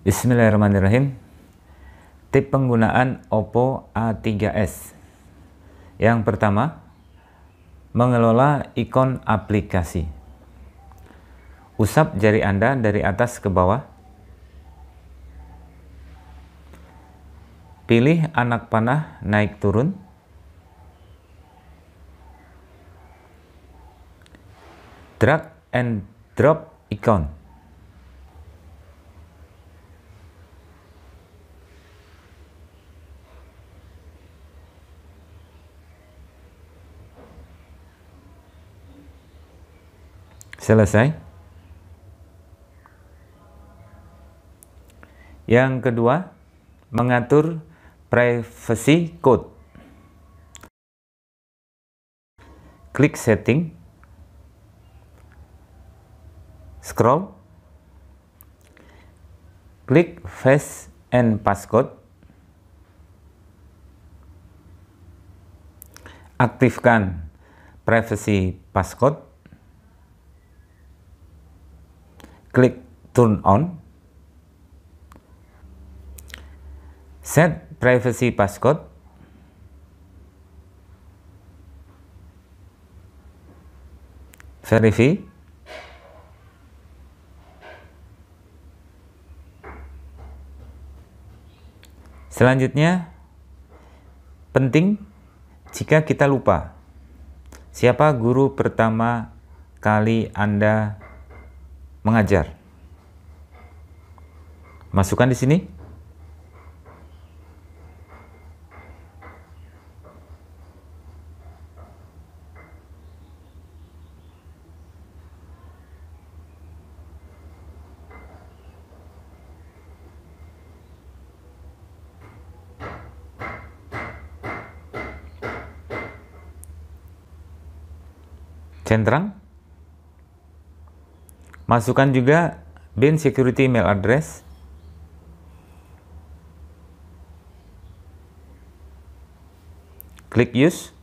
Bismillahirrahmanirrahim. Tip penggunaan Oppo A3s. Yang pertama, mengelola ikon aplikasi. Usap jari Anda dari atas ke bawah. Pilih anak panah naik turun. Drag and drop ikon. Selesai. Yang kedua, mengatur privacy code. Klik setting. Scroll. Klik face and passcode. Aktifkan privacy passcode turn on. Set privacy passcode. Verify. Selanjutnya, penting jika kita lupa siapa guru pertama kali Anda mengajar masukkan di sini centang. Masukkan juga bin security mail address Klik use.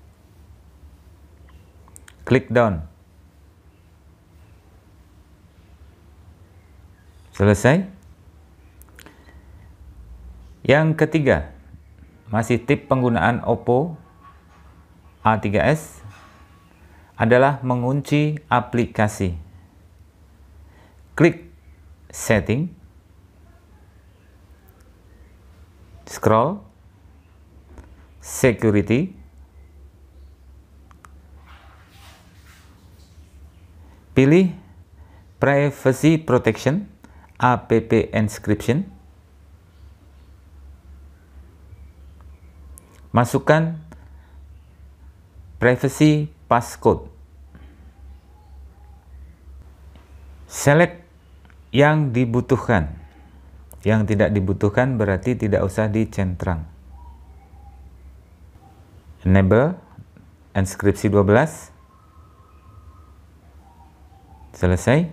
Klik down. Selesai. Yang ketiga, masih tip penggunaan Oppo A3s adalah mengunci aplikasi. Klik setting, scroll, security pilih privacy protection app inscription masukkan privacy passcode select yang dibutuhkan yang tidak dibutuhkan berarti tidak usah dicentrang Nebel, inskripsi 12. Selesai.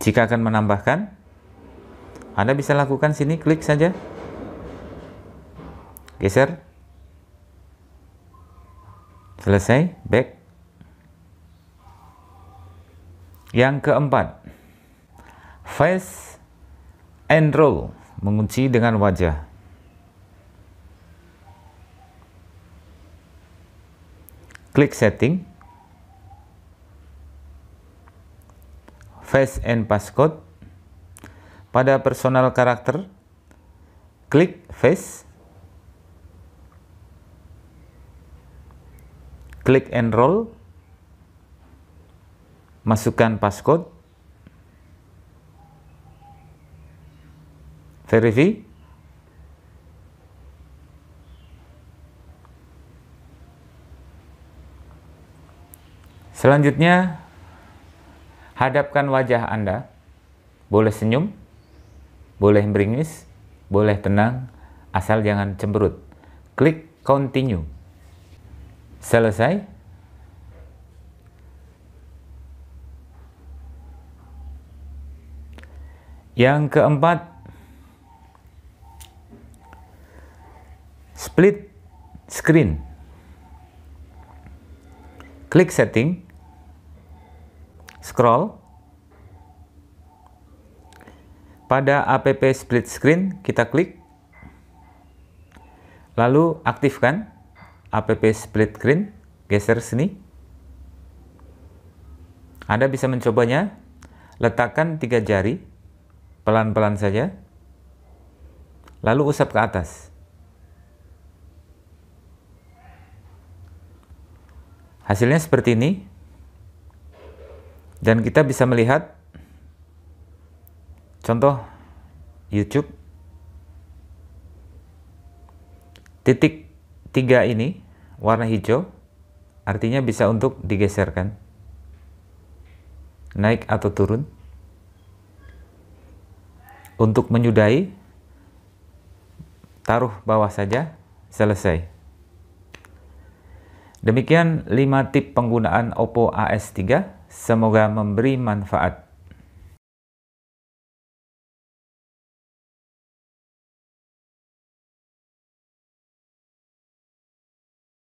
Jika akan menambahkan, Anda bisa lakukan sini, klik saja. Geser. Selesai, back. Yang keempat, face and roll, mengunci dengan wajah. klik setting face and passcode pada personal karakter klik face klik enroll masukkan passcode verify Selanjutnya, hadapkan wajah Anda. Boleh senyum, boleh meringis, boleh tenang, asal jangan cemberut. Klik continue. Selesai. Yang keempat, split screen. Klik setting, scroll. Pada app split screen kita klik. Lalu aktifkan app split screen, geser sini. Anda bisa mencobanya. Letakkan tiga jari, pelan-pelan saja. Lalu usap ke atas. Hasilnya seperti ini. Dan kita bisa melihat contoh YouTube titik tiga ini warna hijau artinya bisa untuk digeserkan naik atau turun untuk menyudahi taruh bawah saja selesai Demikian 5 tip penggunaan Oppo AS3, semoga memberi manfaat.